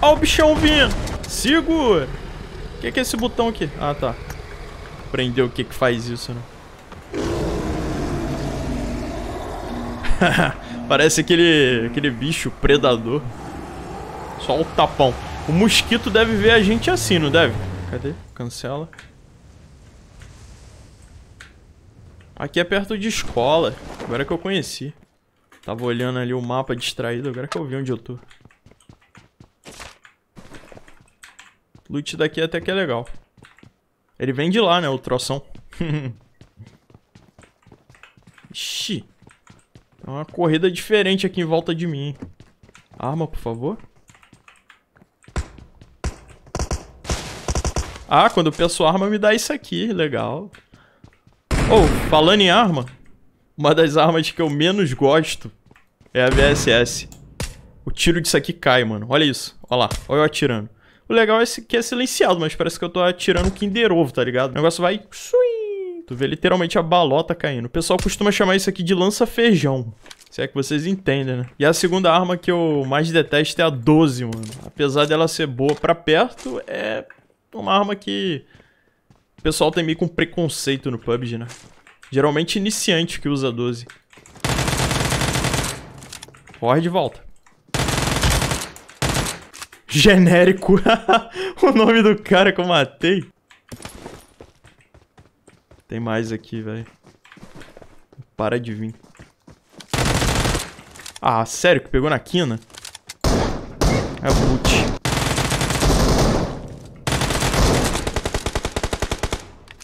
Olha o bichão vindo. Segura. O que, que, é esse botão aqui? Ah, tá. Aprender o que, que faz isso, né? Parece aquele, aquele bicho predador. Só o tapão. O mosquito deve ver a gente assim, não deve? Cadê? Cancela. Aqui é perto de escola. Agora que eu conheci. Tava olhando ali o mapa distraído. Agora que eu vi onde eu tô. Loot daqui até que é legal. Ele vem de lá, né, o troção. Ixi. É uma corrida diferente aqui em volta de mim. Arma, por favor. Ah, quando eu peço arma, me dá isso aqui. Legal. Oh, falando em arma, uma das armas que eu menos gosto é a VSS. O tiro disso aqui cai, mano. Olha isso. Olha lá. Olha eu atirando. O legal é que é silenciado, mas parece que eu tô atirando Kinder Ovo, tá ligado? O negócio vai... Sui! Tu vê literalmente a balota caindo. O pessoal costuma chamar isso aqui de lança-feijão. Se é que vocês entendem, né? E a segunda arma que eu mais detesto é a 12, mano. Apesar dela ser boa pra perto, é uma arma que... O pessoal tem meio com um preconceito no PUBG, né? Geralmente iniciante que usa 12. Corre de volta genérico. o nome do cara que eu matei. Tem mais aqui, velho. Para de vir. Ah, sério que pegou na quina? É boot.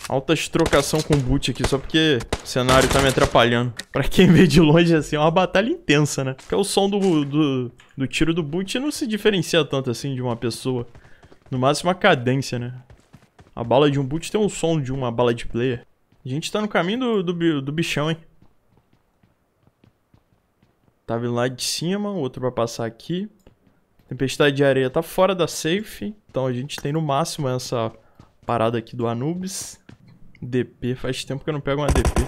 Altas trocação com boot aqui, só porque o cenário tá me atrapalhando. Pra quem vê de longe, assim, é uma batalha intensa, né? Porque é o som do, do, do tiro do boot não se diferencia tanto, assim, de uma pessoa. No máximo, a cadência, né? A bala de um boot tem um som de uma bala de player. A gente tá no caminho do, do, do bichão, hein? Tá vindo lá de cima, o outro pra passar aqui. Tempestade de areia tá fora da safe. Então a gente tem no máximo essa parada aqui do Anubis. DP, faz tempo que eu não pego uma DP.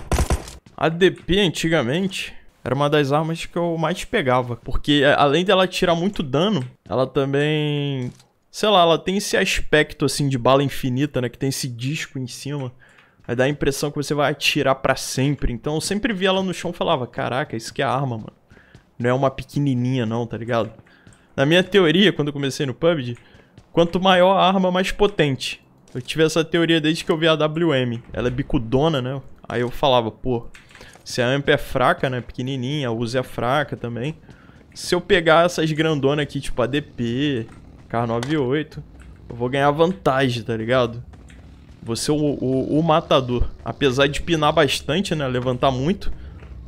A DP, antigamente, era uma das armas que eu mais pegava. Porque é, além dela tirar muito dano, ela também... Sei lá, ela tem esse aspecto, assim, de bala infinita, né? Que tem esse disco em cima. Aí dá a impressão que você vai atirar para sempre. Então eu sempre via ela no chão e falava, caraca, isso que é arma, mano. Não é uma pequenininha não, tá ligado? Na minha teoria, quando eu comecei no PUBG, quanto maior a arma, mais potente. Eu tive essa teoria desde que eu vi a WM. Ela é bicudona, né? Aí eu falava, pô, se a AMP é fraca, né? Pequenininha, a UZ é fraca também. Se eu pegar essas grandonas aqui, tipo ADP, K98, eu vou ganhar vantagem, tá ligado? Vou ser o, o, o matador. Apesar de pinar bastante, né? Levantar muito.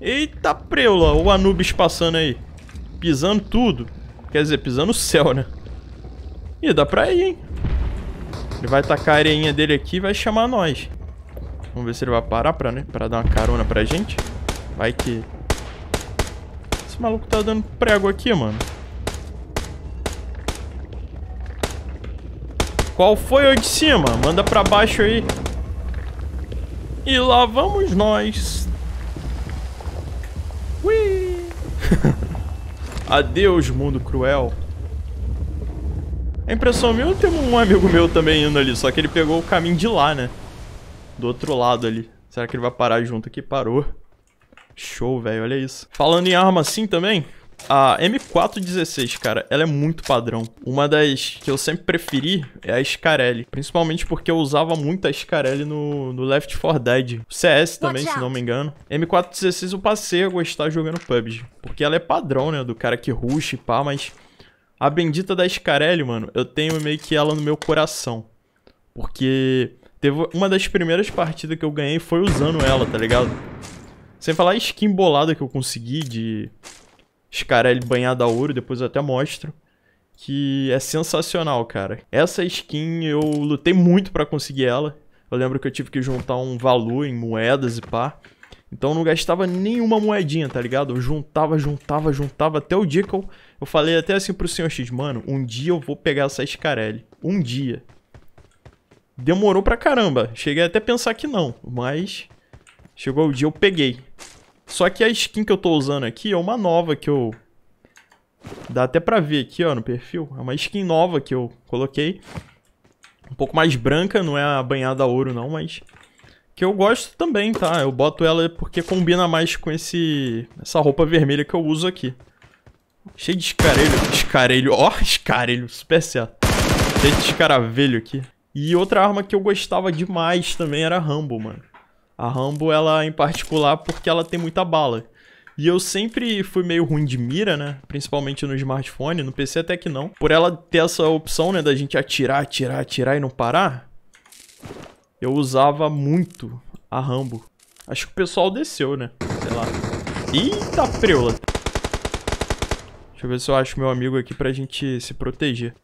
Eita preula, o Anubis passando aí. Pisando tudo. Quer dizer, pisando o céu, né? Ih, dá pra ir, hein? Ele vai tacar a areinha dele aqui e vai chamar nós. Vamos ver se ele vai parar pra, né, pra dar uma carona pra gente. Vai que... Esse maluco tá dando prego aqui, mano. Qual foi o de cima? Manda pra baixo aí. E lá vamos nós. Ui! Adeus, mundo cruel. A impressão minha, eu tenho um amigo meu também indo ali, só que ele pegou o caminho de lá, né? Do outro lado ali. Será que ele vai parar junto aqui? Parou. Show, velho, olha isso. Falando em arma assim também, a M416, cara, ela é muito padrão. Uma das que eu sempre preferi é a Scarelli. Principalmente porque eu usava muito a Scarelli no, no Left 4 Dead. O CS também, se não me engano. M416 eu passei a gostar jogando PUBG. Porque ela é padrão, né? Do cara que rush e pá, mas a bendita da Scarelli, mano, eu tenho meio que ela no meu coração. Porque teve uma das primeiras partidas que eu ganhei foi usando ela, tá ligado? Sem falar a skin bolada que eu consegui de Scarelli banhada a ouro, depois eu até mostro. Que é sensacional, cara. Essa skin eu lutei muito pra conseguir ela. Eu lembro que eu tive que juntar um valor em moedas e pá. Então eu não gastava nenhuma moedinha, tá ligado? Eu juntava, juntava, juntava até o dia que eu eu falei até assim pro senhor X, mano, um dia eu vou pegar essa Scarelli. Um dia. Demorou pra caramba. Cheguei até a pensar que não, mas chegou o dia, eu peguei. Só que a skin que eu tô usando aqui é uma nova que eu... Dá até pra ver aqui, ó, no perfil. É uma skin nova que eu coloquei. Um pouco mais branca, não é a banhada a ouro não, mas... Que eu gosto também, tá? Eu boto ela porque combina mais com esse... Essa roupa vermelha que eu uso aqui. Cheio de escarelho. Escarelho. Ó, oh, escarelho. Super certo. Cheio de escaravelho aqui. E outra arma que eu gostava demais também era a Rambo, mano. A Rambo, ela em particular, porque ela tem muita bala. E eu sempre fui meio ruim de mira, né? Principalmente no smartphone, no PC até que não. Por ela ter essa opção, né, da gente atirar, atirar, atirar e não parar, eu usava muito a Rambo. Acho que o pessoal desceu, né? Sei lá. Eita preula. Deixa eu ver se eu acho meu amigo aqui pra gente se proteger.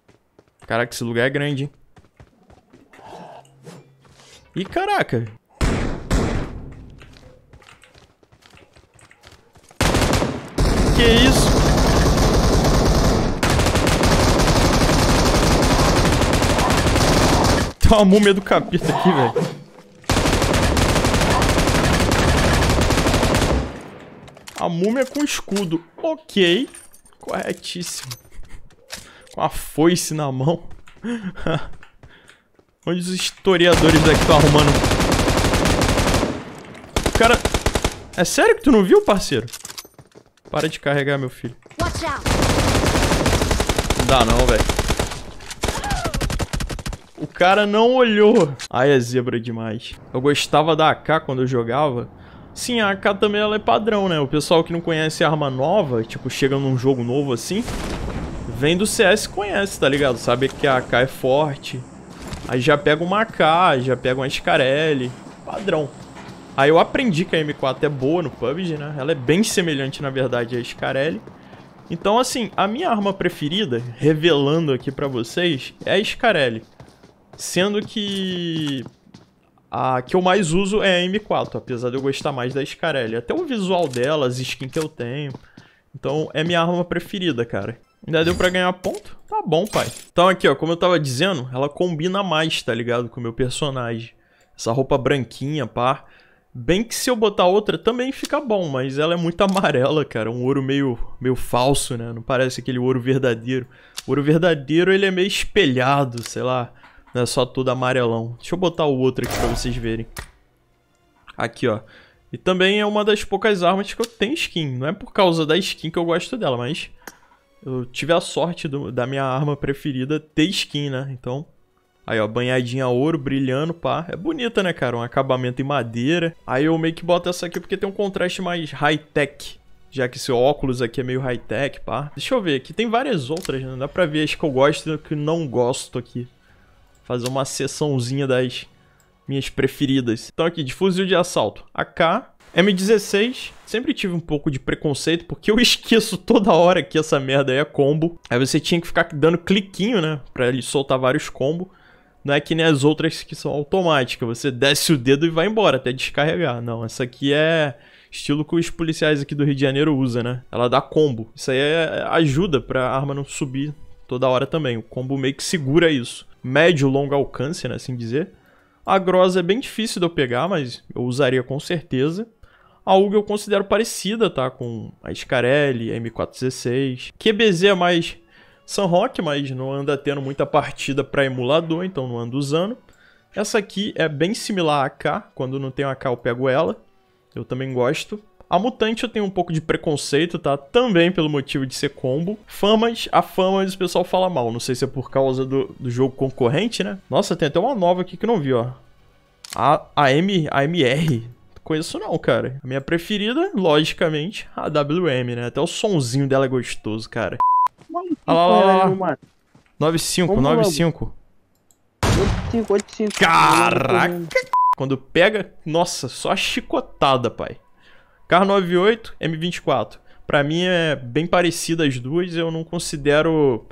Caraca, esse lugar é grande, hein? Ih, caraca! Que isso? Tem uma múmia do capeta aqui, velho. A múmia com escudo. Ok. Corretíssimo. Com a foice na mão. Onde os historiadores daqui é estão arrumando? O cara... É sério que tu não viu, parceiro? Para de carregar, meu filho. Não dá não, velho. O cara não olhou. Ai, é zebra demais. Eu gostava da AK quando eu jogava Sim, a AK também ela é padrão, né? O pessoal que não conhece arma nova, tipo, chega num jogo novo assim, vem do CS conhece, tá ligado? Sabe que a AK é forte. Aí já pega uma AK, já pega uma Scarelli, padrão. Aí eu aprendi que a M4 é boa no PUBG, né? Ela é bem semelhante, na verdade, à Scarelli. Então, assim, a minha arma preferida, revelando aqui pra vocês, é a Scarelli. Sendo que a que eu mais uso é a M4, apesar de eu gostar mais da Scarelli. Até o visual dela, as skins que eu tenho. Então é minha arma preferida, cara. Ainda deu pra ganhar ponto? Tá bom, pai. Então aqui, ó, como eu tava dizendo, ela combina mais, tá ligado? Com o meu personagem. Essa roupa branquinha, pá. Bem que se eu botar outra também fica bom, mas ela é muito amarela, cara. Um ouro meio, meio falso, né? Não parece aquele ouro verdadeiro. O ouro verdadeiro, ele é meio espelhado, sei lá. Não é só tudo amarelão. Deixa eu botar o outro aqui pra vocês verem. Aqui, ó. E também é uma das poucas armas que eu tenho skin. Não é por causa da skin que eu gosto dela, mas... Eu tive a sorte do, da minha arma preferida ter skin, né? Então... Aí, ó, banhadinha ouro, brilhando, pá. É bonita, né, cara? Um acabamento em madeira. Aí eu meio que boto essa aqui porque tem um contraste mais high-tech. Já que esse óculos aqui é meio high-tech, pá. Deixa eu ver aqui. Tem várias outras, né? Dá pra ver as que eu gosto e as que eu não gosto aqui fazer uma sessãozinha das minhas preferidas. Então aqui, de fuzil de assalto, AK, M16, sempre tive um pouco de preconceito, porque eu esqueço toda hora que essa merda aí é combo. Aí você tinha que ficar dando cliquinho, né, pra ele soltar vários combos. Não é que nem as outras que são automáticas, você desce o dedo e vai embora até descarregar. Não, essa aqui é estilo que os policiais aqui do Rio de Janeiro usam, né? Ela dá combo. Isso aí é, é ajuda pra arma não subir toda hora também. O combo meio que segura isso médio longo alcance, né, assim dizer. A grossa é bem difícil de eu pegar, mas eu usaria com certeza. A Uga eu considero parecida, tá? Com a Scarelli, a M416. QBZ é mais Sunrock, mas não anda tendo muita partida para emulador, então não ando usando. Essa aqui é bem similar à AK, quando não tem uma AK eu pego ela. Eu também gosto. A mutante eu tenho um pouco de preconceito, tá? Também pelo motivo de ser combo. Famas, a fama o pessoal fala mal. Não sei se é por causa do, do jogo concorrente, né? Nossa, tem até uma nova aqui que eu não vi, ó. A, a, M, a MR. Não conheço não, cara. A minha preferida, logicamente, a WM, né? Até o sonzinho dela é gostoso, cara. Olha lá, olha lá, lá. 95, 95. 85, 85. Caraca! Quando pega, nossa, só chicotada, pai. Car 98, M24. Para mim é bem parecida as duas, eu não considero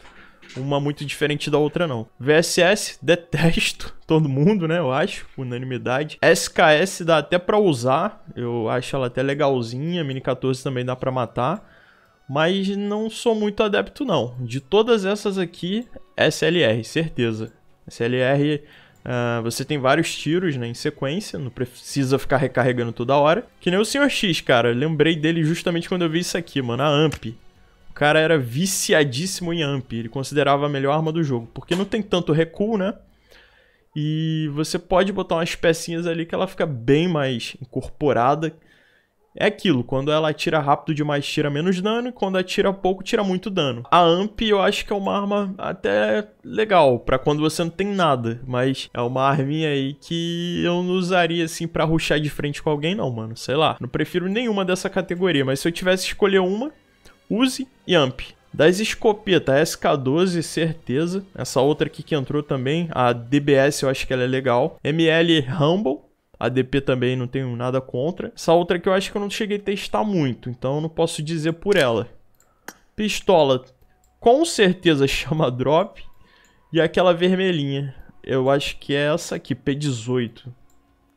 uma muito diferente da outra não. VSS, detesto todo mundo, né, eu acho, unanimidade. SKS dá até para usar, eu acho ela até legalzinha, Mini 14 também dá para matar. Mas não sou muito adepto não. De todas essas aqui, SLR, certeza. SLR Uh, você tem vários tiros né, em sequência, não precisa ficar recarregando toda hora. Que nem o Sr. X, cara. Lembrei dele justamente quando eu vi isso aqui, mano. A AMP. O cara era viciadíssimo em AMP. Ele considerava a melhor arma do jogo. Porque não tem tanto recuo, né? E você pode botar umas pecinhas ali que ela fica bem mais incorporada. É aquilo, quando ela atira rápido demais, tira menos dano, e quando atira pouco, tira muito dano. A AMP eu acho que é uma arma até legal, para quando você não tem nada, mas é uma arminha aí que eu não usaria assim para ruxar de frente com alguém não, mano, sei lá. Não prefiro nenhuma dessa categoria, mas se eu tivesse que escolher uma, use e AMP. Das escopetas, tá? SK12, certeza. Essa outra aqui que entrou também, a DBS, eu acho que ela é legal. ML Humble, ADP também não tenho nada contra. Essa outra que eu acho que eu não cheguei a testar muito, então eu não posso dizer por ela. Pistola, com certeza chama drop. E aquela vermelhinha, eu acho que é essa aqui, P18.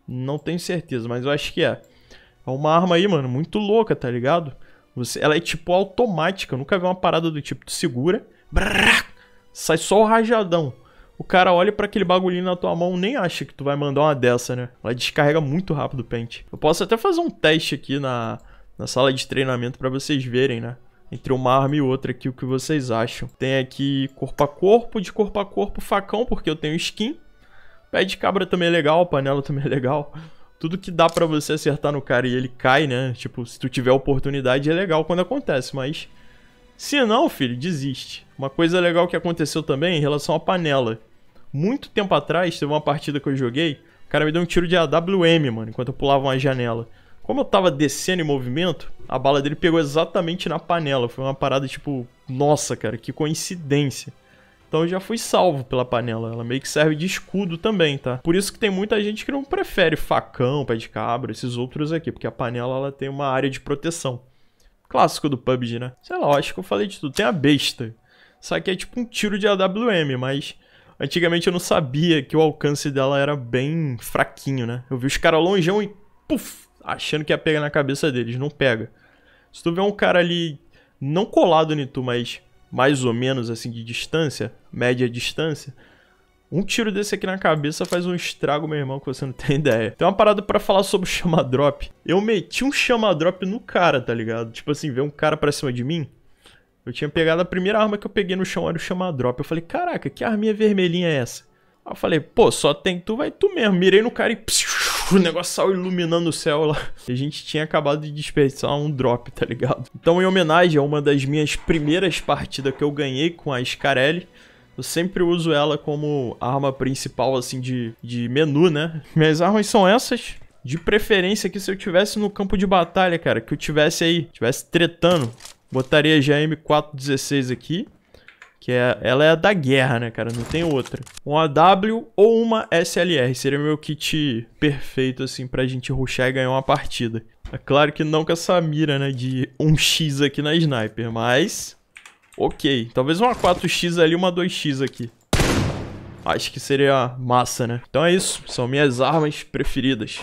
Não tenho certeza, mas eu acho que é. É uma arma aí, mano, muito louca, tá ligado? Você, ela é tipo automática, eu nunca vi uma parada do tipo, tu segura, brrr, sai só o rajadão o cara olha para aquele bagulhinho na tua mão nem acha que tu vai mandar uma dessa, né? Ela descarrega muito rápido o pente. Eu posso até fazer um teste aqui na, na sala de treinamento para vocês verem, né? Entre uma arma e outra aqui, o que vocês acham. Tem aqui corpo a corpo, de corpo a corpo, facão, porque eu tenho skin. Pé de cabra também é legal, panela também é legal. Tudo que dá para você acertar no cara e ele cai, né? Tipo, se tu tiver oportunidade é legal quando acontece, mas... Se não, filho, desiste. Uma coisa legal que aconteceu também em relação à panela. Muito tempo atrás, teve uma partida que eu joguei, o cara me deu um tiro de AWM, mano, enquanto eu pulava uma janela. Como eu tava descendo em movimento, a bala dele pegou exatamente na panela. Foi uma parada tipo, nossa, cara, que coincidência. Então eu já fui salvo pela panela. Ela meio que serve de escudo também, tá? Por isso que tem muita gente que não prefere facão, pé de cabra, esses outros aqui, porque a panela ela tem uma área de proteção. Clássico do PUBG, né? Sei lá, acho que eu falei de tudo. Tem a besta. Isso aqui é tipo um tiro de AWM, mas antigamente eu não sabia que o alcance dela era bem fraquinho, né? Eu vi os caras longeão e puf, achando que ia pegar na cabeça deles, não pega. Se tu vê um cara ali, não colado em tu, mas mais ou menos assim de distância, média distância, um tiro desse aqui na cabeça faz um estrago, meu irmão, que você não tem ideia. Tem uma parada para falar sobre o chama drop. Eu meti um chama drop no cara, tá ligado? Tipo assim, ver um cara pra cima de mim, eu tinha pegado a primeira arma que eu peguei no chão, era o drop. Eu falei, caraca, que arminha vermelhinha é essa? Aí eu falei, pô, só tem tu, vai tu mesmo. Mirei no cara e o negócio saiu iluminando o céu lá. E a gente tinha acabado de desperdiçar um drop, tá ligado? Então, em homenagem a uma das minhas primeiras partidas que eu ganhei com a Scarelli, eu sempre uso ela como arma principal, assim, de, de menu, né? Minhas armas são essas. De preferência que se eu tivesse no campo de batalha, cara, que eu tivesse aí, tivesse tretando, Botaria já a M416 aqui. Que é, ela é a da guerra, né, cara? Não tem outra. Uma AW ou uma SLR. Seria meu kit perfeito, assim, pra gente ruxar e ganhar uma partida. É claro que não com essa mira, né, de 1x aqui na sniper, mas... Ok. Talvez uma 4x ali, uma 2x aqui. Acho que seria massa, né? Então é isso. São minhas armas preferidas.